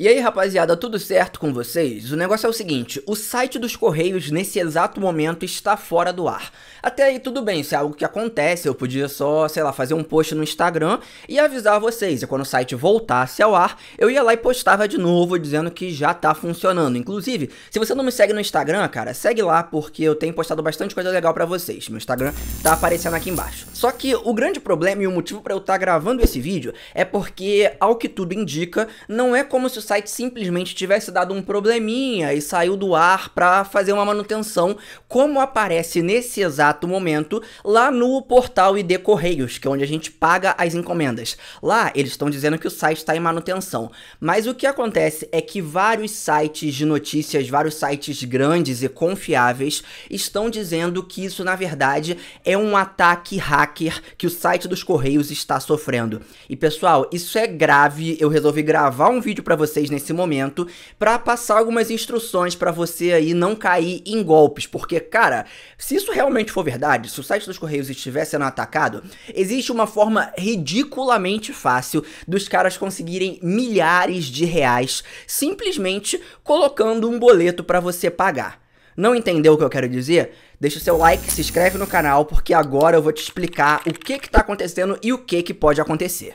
E aí, rapaziada, tudo certo com vocês? O negócio é o seguinte, o site dos Correios nesse exato momento está fora do ar. Até aí tudo bem, se é algo que acontece, eu podia só, sei lá, fazer um post no Instagram e avisar vocês. E quando o site voltasse ao ar, eu ia lá e postava de novo dizendo que já tá funcionando. Inclusive, se você não me segue no Instagram, cara, segue lá porque eu tenho postado bastante coisa legal para vocês. Meu Instagram tá aparecendo aqui embaixo. Só que o grande problema e o motivo para eu estar tá gravando esse vídeo é porque, ao que tudo indica, não é como se site simplesmente tivesse dado um probleminha e saiu do ar para fazer uma manutenção, como aparece nesse exato momento lá no portal ID Correios, que é onde a gente paga as encomendas. Lá eles estão dizendo que o site está em manutenção, mas o que acontece é que vários sites de notícias, vários sites grandes e confiáveis estão dizendo que isso na verdade é um ataque hacker que o site dos Correios está sofrendo. E pessoal, isso é grave. Eu resolvi gravar um vídeo para vocês vocês nesse momento para passar algumas instruções para você aí não cair em golpes, porque cara, se isso realmente for verdade, se o site dos Correios estiver sendo atacado, existe uma forma ridiculamente fácil dos caras conseguirem milhares de reais simplesmente colocando um boleto para você pagar. Não entendeu o que eu quero dizer? Deixa o seu like, se inscreve no canal, porque agora eu vou te explicar o que está acontecendo e o que, que pode acontecer.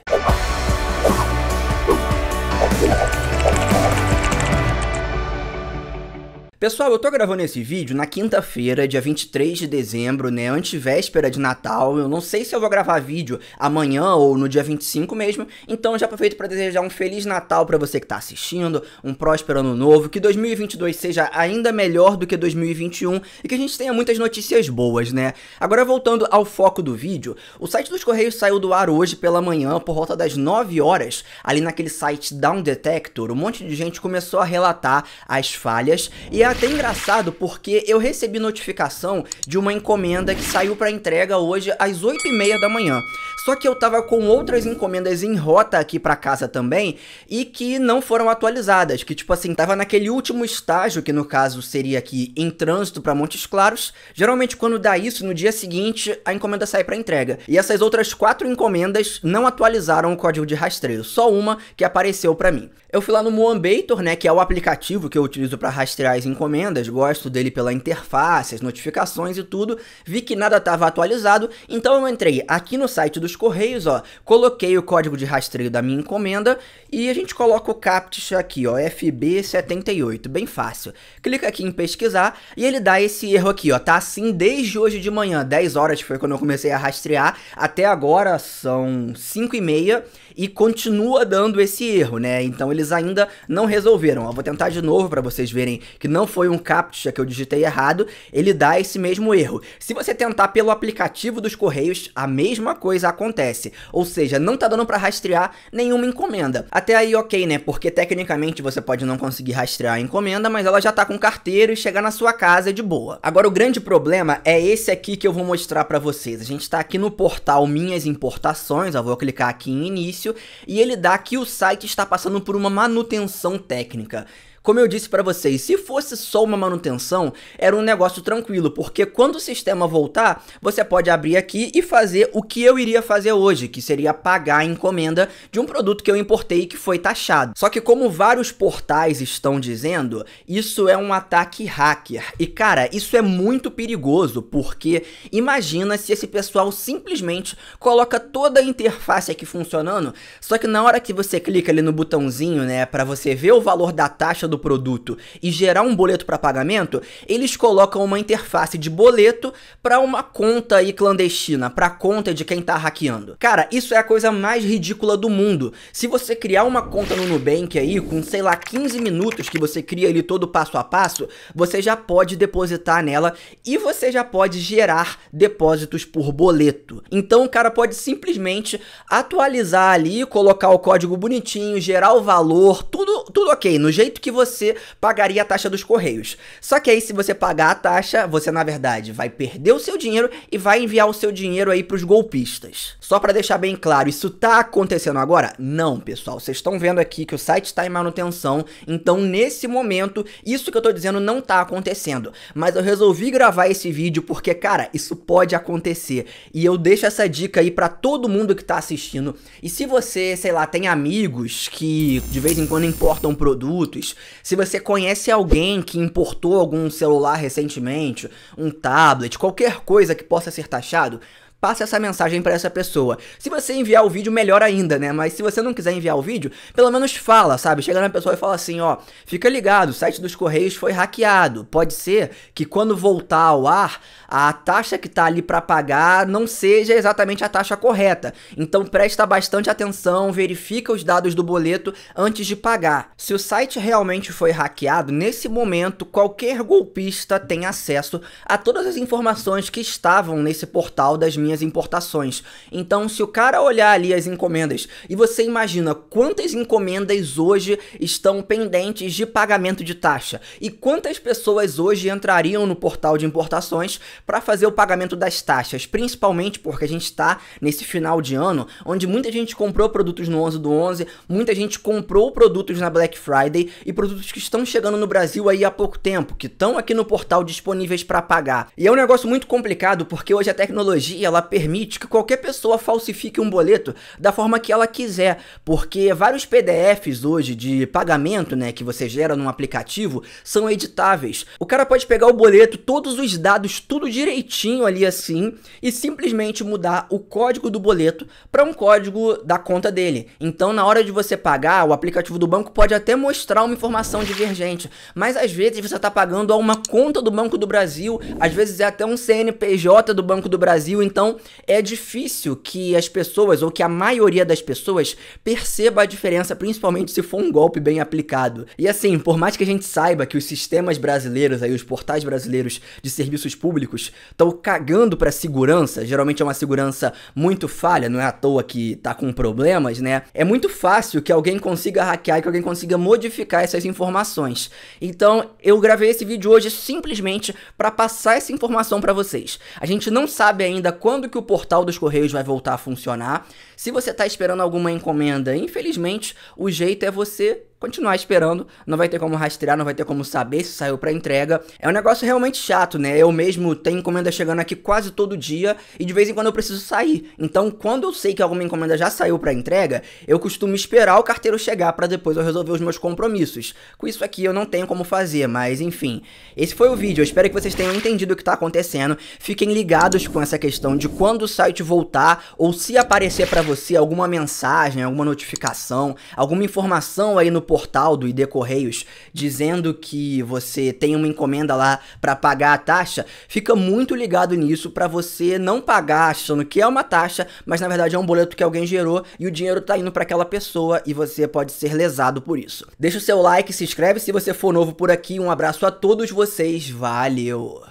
Pessoal, eu tô gravando esse vídeo na quinta-feira, dia 23 de dezembro, né, antivéspera de Natal. Eu não sei se eu vou gravar vídeo amanhã ou no dia 25 mesmo, então já aproveito para desejar um feliz Natal para você que tá assistindo, um próspero ano novo, que 2022 seja ainda melhor do que 2021 e que a gente tenha muitas notícias boas, né? Agora voltando ao foco do vídeo, o site dos Correios saiu do ar hoje pela manhã por volta das 9 horas, ali naquele site Down Detector, um monte de gente começou a relatar as falhas e a até engraçado porque eu recebi notificação de uma encomenda que saiu para entrega hoje às 8h30 da manhã. Só que eu tava com outras encomendas em rota aqui para casa também e que não foram atualizadas, que tipo assim, tava naquele último estágio que no caso seria aqui em trânsito para Montes Claros. Geralmente quando dá isso, no dia seguinte a encomenda sai para entrega. E essas outras quatro encomendas não atualizaram o código de rastreio, só uma que apareceu para mim. Eu fui lá no Moambator, né, que é o aplicativo que eu utilizo para rastrear as encomendas, gosto dele pela interface, as notificações e tudo, vi que nada estava atualizado, então eu entrei aqui no site dos Correios, ó, coloquei o código de rastreio da minha encomenda e a gente coloca o CAPTCHA aqui, ó, FB78, bem fácil. Clica aqui em pesquisar e ele dá esse erro aqui, ó, tá assim desde hoje de manhã, 10 horas foi quando eu comecei a rastrear, até agora são 5 e meia, e continua dando esse erro, né? Então eles ainda não resolveram. Eu vou tentar de novo para vocês verem que não foi um captcha que eu digitei errado, ele dá esse mesmo erro. Se você tentar pelo aplicativo dos Correios, a mesma coisa acontece. Ou seja, não tá dando para rastrear nenhuma encomenda. Até aí OK, né? Porque tecnicamente você pode não conseguir rastrear a encomenda, mas ela já tá com carteiro e chegar na sua casa é de boa. Agora o grande problema é esse aqui que eu vou mostrar para vocês. A gente tá aqui no portal Minhas Importações, eu vou clicar aqui em início e ele dá que o site está passando por uma manutenção técnica. Como eu disse para vocês, se fosse só uma manutenção, era um negócio tranquilo, porque quando o sistema voltar, você pode abrir aqui e fazer o que eu iria fazer hoje, que seria pagar a encomenda de um produto que eu importei e que foi taxado. Só que como vários portais estão dizendo, isso é um ataque hacker. E cara, isso é muito perigoso, porque imagina se esse pessoal simplesmente coloca toda a interface aqui funcionando, só que na hora que você clica ali no botãozinho, né, para você ver o valor da taxa do do produto e gerar um boleto para pagamento, eles colocam uma interface de boleto para uma conta aí clandestina, para conta de quem tá hackeando. Cara, isso é a coisa mais ridícula do mundo. Se você criar uma conta no Nubank aí com, sei lá, 15 minutos que você cria ele todo passo a passo, você já pode depositar nela e você já pode gerar depósitos por boleto. Então o cara pode simplesmente atualizar ali, colocar o código bonitinho, gerar o valor, tudo tudo OK, no jeito que você você pagaria a taxa dos correios. Só que aí, se você pagar a taxa, você na verdade vai perder o seu dinheiro e vai enviar o seu dinheiro aí para os golpistas. Só para deixar bem claro, isso tá acontecendo agora? Não, pessoal. Vocês estão vendo aqui que o site está em manutenção, então nesse momento, isso que eu tô dizendo não tá acontecendo. Mas eu resolvi gravar esse vídeo porque, cara, isso pode acontecer. E eu deixo essa dica aí para todo mundo que tá assistindo. E se você, sei lá, tem amigos que de vez em quando importam produtos, se você conhece alguém que importou algum celular recentemente, um tablet, qualquer coisa que possa ser taxado, passa essa mensagem para essa pessoa. Se você enviar o vídeo, melhor ainda, né? Mas se você não quiser enviar o vídeo, pelo menos fala, sabe? Chega na pessoa e fala assim, ó, fica ligado, o site dos Correios foi hackeado. Pode ser que quando voltar ao ar, a taxa que tá ali para pagar não seja exatamente a taxa correta. Então presta bastante atenção, verifica os dados do boleto antes de pagar. Se o site realmente foi hackeado, nesse momento qualquer golpista tem acesso a todas as informações que estavam nesse portal das minhas minhas importações. Então, se o cara olhar ali as encomendas e você imagina quantas encomendas hoje estão pendentes de pagamento de taxa e quantas pessoas hoje entrariam no portal de importações para fazer o pagamento das taxas, principalmente porque a gente está nesse final de ano onde muita gente comprou produtos no 11 do 11, muita gente comprou produtos na Black Friday e produtos que estão chegando no Brasil aí há pouco tempo, que estão aqui no portal disponíveis para pagar. E é um negócio muito complicado porque hoje a tecnologia ela permite que qualquer pessoa falsifique um boleto da forma que ela quiser, porque vários PDFs hoje de pagamento, né, que você gera num aplicativo, são editáveis. O cara pode pegar o boleto, todos os dados, tudo direitinho ali assim, e simplesmente mudar o código do boleto para um código da conta dele. Então, na hora de você pagar, o aplicativo do banco pode até mostrar uma informação divergente, mas às vezes você está pagando a uma conta do Banco do Brasil, às vezes é até um CNPJ do Banco do Brasil, então então, é difícil que as pessoas, ou que a maioria das pessoas, perceba a diferença, principalmente se for um golpe bem aplicado. E assim, por mais que a gente saiba que os sistemas brasileiros, aí, os portais brasileiros de serviços públicos, estão cagando pra segurança, geralmente é uma segurança muito falha, não é à toa que tá com problemas, né? É muito fácil que alguém consiga hackear e que alguém consiga modificar essas informações. Então, eu gravei esse vídeo hoje simplesmente para passar essa informação para vocês. A gente não sabe ainda quando quando que o portal dos Correios vai voltar a funcionar. Se você está esperando alguma encomenda, infelizmente, o jeito é você continuar esperando, não vai ter como rastrear, não vai ter como saber se saiu para entrega. É um negócio realmente chato, né? Eu mesmo tenho encomenda chegando aqui quase todo dia e de vez em quando eu preciso sair. Então, quando eu sei que alguma encomenda já saiu para entrega, eu costumo esperar o carteiro chegar para depois eu resolver os meus compromissos. Com isso aqui eu não tenho como fazer, mas enfim. Esse foi o vídeo, eu espero que vocês tenham entendido o que tá acontecendo. Fiquem ligados com essa questão de quando o site voltar ou se aparecer para você alguma mensagem, alguma notificação, alguma informação aí no portal do ID Correios dizendo que você tem uma encomenda lá para pagar a taxa, fica muito ligado nisso para você não pagar achando que é uma taxa, mas na verdade é um boleto que alguém gerou e o dinheiro tá indo para aquela pessoa e você pode ser lesado por isso. Deixa o seu like, se inscreve se você for novo por aqui. Um abraço a todos vocês. Valeu.